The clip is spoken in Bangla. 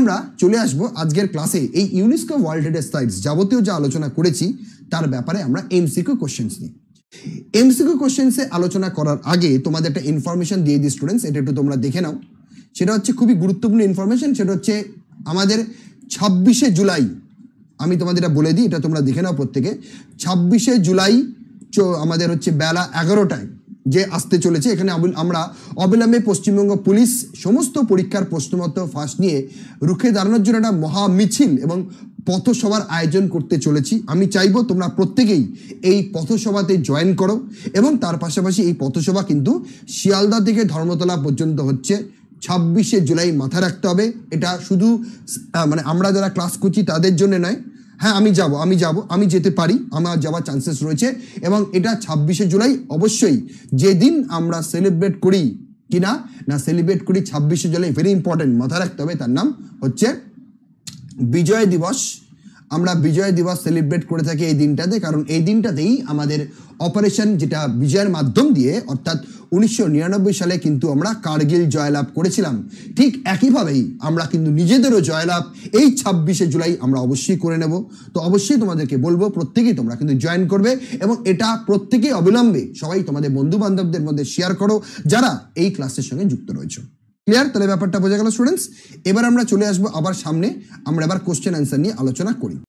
আমরা চলে আসব আজকের ক্লাসে এই ইউনেস্কো ওয়ার্ল্ড হেরিটেজ সাইটস যাবতীয় যা আলোচনা করেছি তার ব্যাপারে আমরা এমসিকিউ কোশ্চেন্স নিই এমসিকিউ কোশ্চেন্সে আলোচনা করার আগে তোমাদের একটা ইনফরমেশন দিয়ে দিই স্টুডেন্টস এটা একটু তোমরা দেখে নাও সেটা হচ্ছে খুবই গুরুত্বপূর্ণ ইনফরমেশন সেটা হচ্ছে আমাদের ছাব্বিশে জুলাই আমি তোমাদের এটা বলে দিই এটা তোমরা দেখে নাও প্রত্যেকে ছাব্বিশে জুলাই আমাদের হচ্ছে বেলা এগারোটায় যে আসতে চলেছে এখানে আমরা অবিলম্বে পশ্চিমবঙ্গ পুলিশ সমস্ত পরীক্ষার প্রশ্নপত্র ফাঁস নিয়ে রুখে দাঁড়ানোর জন্য একটা মহা মিছিল এবং পথসভার আয়োজন করতে চলেছি আমি চাইব তোমরা প্রত্যেকেই এই পথসভাতে জয়েন করো এবং তার পাশাপাশি এই পথসভা কিন্তু শিয়ালদা থেকে ধর্মতলা পর্যন্ত হচ্ছে ছাব্বিশে জুলাই মাথায় রাখতে হবে এটা শুধু মানে আমরা যারা ক্লাস করছি তাদের জন্য নয় হ্যাঁ আমি যাব আমি যাব আমি যেতে পারি আমার যাওয়ার চান্সেস রয়েছে এবং এটা ছাব্বিশে জুলাই অবশ্যই যেদিন আমরা সেলিব্রেট করি কি না না সেলিব্রেট করি ছাব্বিশে জুলাই ভেরি ইম্পর্টেন্ট মাথায় রাখতে হবে তার নাম হচ্ছে বিজয় দিবস আমরা বিজয় দিবস সেলিব্রেট করে থাকি এই দিনটাতে কারণ এই দিনটাতেই আমাদের অপারেশন যেটা বিজয়ের মাধ্যম দিয়ে অর্থাৎ উনিশশো সালে কিন্তু আমরা কার্গিল জয়লাভ করেছিলাম ঠিক একইভাবেই আমরা কিন্তু নিজেদেরও জয়লাভ এই ছাব্বিশে জুলাই আমরা অবশ্যই করে নেব তো অবশ্যই তোমাদেরকে বলবো প্রত্যেকেই তোমরা কিন্তু জয়েন করবে এবং এটা প্রত্যেকেই অবিলম্বে সবাই তোমাদের বন্ধু বান্ধবদের মধ্যে শেয়ার করো যারা এই ক্লাসের সঙ্গে যুক্ত রয়েছে ক্লিয়ার তাহলে ব্যাপারটা বোঝা গেল স্টুডেন্টস এবার আমরা চলে আসবো আবার সামনে আমরা এবার কোশ্চেন অ্যান্সার নিয়ে আলোচনা করি